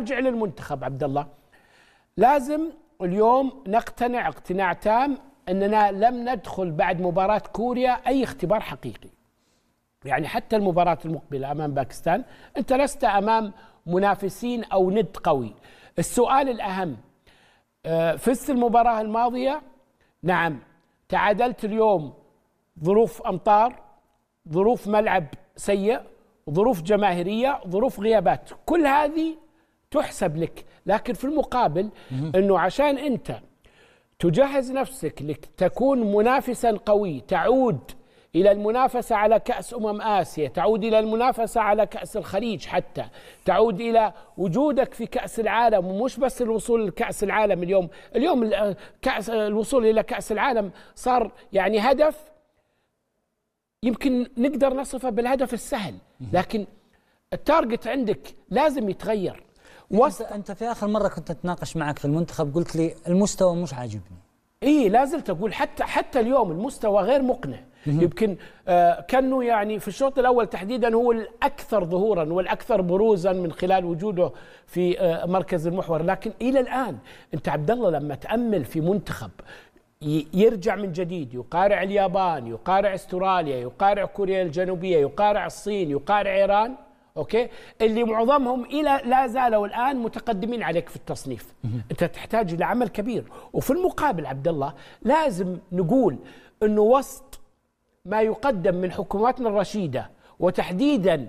ارجع للمنتخب عبد الله لازم اليوم نقتنع اقتناع تام اننا لم ندخل بعد مباراه كوريا اي اختبار حقيقي. يعني حتى المباراه المقبله امام باكستان انت لست امام منافسين او ند قوي. السؤال الاهم آه، فزت المباراه الماضيه؟ نعم تعادلت اليوم ظروف امطار ظروف ملعب سيء ظروف جماهيريه ظروف غيابات كل هذه تحسب لك لكن في المقابل أنه عشان أنت تجهز نفسك لتكون منافسا قوي تعود إلى المنافسة على كأس أمم آسيا تعود إلى المنافسة على كأس الخليج حتى تعود إلى وجودك في كأس العالم ومش بس الوصول لكأس العالم اليوم اليوم كأس الوصول إلى كأس العالم صار يعني هدف يمكن نقدر نصفه بالهدف السهل لكن التارجت عندك لازم يتغير وسط انت في اخر مره كنت اتناقش معك في المنتخب قلت لي المستوى مش عاجبني اي لازلت اقول حتى حتى اليوم المستوى غير مقنع يمكن آه كانه يعني في الشوط الاول تحديدا هو الاكثر ظهورا والاكثر بروزا من خلال وجوده في آه مركز المحور لكن الى الان انت عبد الله لما تامل في منتخب يرجع من جديد يقارع اليابان يقارع استراليا يقارع كوريا الجنوبيه يقارع الصين يقارع ايران اوكي اللي معظمهم الى لا زالوا الان متقدمين عليك في التصنيف انت تحتاج الى عمل كبير وفي المقابل عبد الله لازم نقول انه وسط ما يقدم من حكوماتنا الرشيده وتحديدا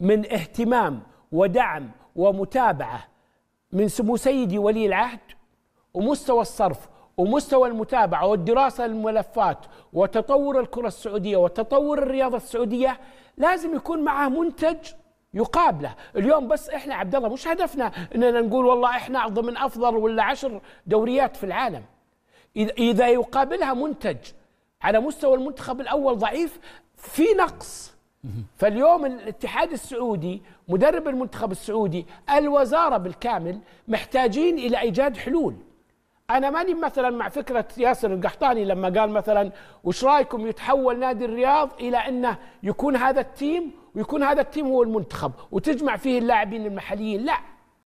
من اهتمام ودعم ومتابعه من سمو سيدي ولي العهد ومستوى الصرف ومستوى المتابعة والدراسة للملفات وتطور الكرة السعودية وتطور الرياضة السعودية لازم يكون معه منتج يقابله اليوم بس احنا عبد الله مش هدفنا اننا نقول والله احنا ضمن افضل ولا عشر دوريات في العالم اذا يقابلها منتج على مستوى المنتخب الاول ضعيف في نقص فاليوم الاتحاد السعودي مدرب المنتخب السعودي الوزاره بالكامل محتاجين الى ايجاد حلول انا ماني مثلا مع فكره ياسر القحطاني لما قال مثلا وش رايكم يتحول نادي الرياض الى انه يكون هذا التيم ويكون هذا التيم هو المنتخب وتجمع فيه اللاعبين المحليين لا